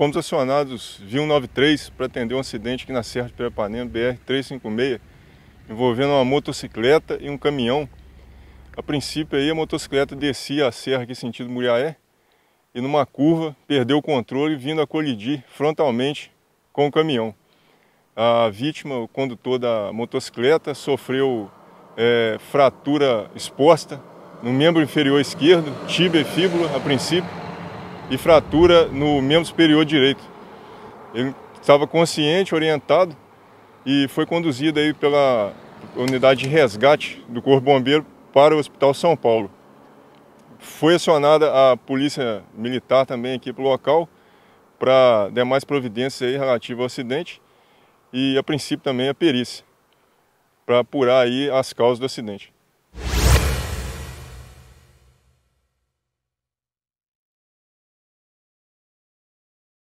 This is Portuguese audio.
Fomos acionados via 193 para atender um acidente aqui na Serra de Pirapanema, BR-356, envolvendo uma motocicleta e um caminhão. A princípio aí a motocicleta descia a serra aqui sentido Muriaé e numa curva perdeu o controle vindo a colidir frontalmente com o caminhão. A vítima, o condutor da motocicleta, sofreu é, fratura exposta no membro inferior esquerdo, tibia e fíbula a princípio, e fratura no membro superior direito. Ele estava consciente, orientado e foi conduzido aí pela unidade de resgate do Corpo Bombeiro para o Hospital São Paulo. Foi acionada a Polícia Militar também aqui para o local para demais providências aí relativas ao acidente e a princípio também a perícia para apurar aí as causas do acidente.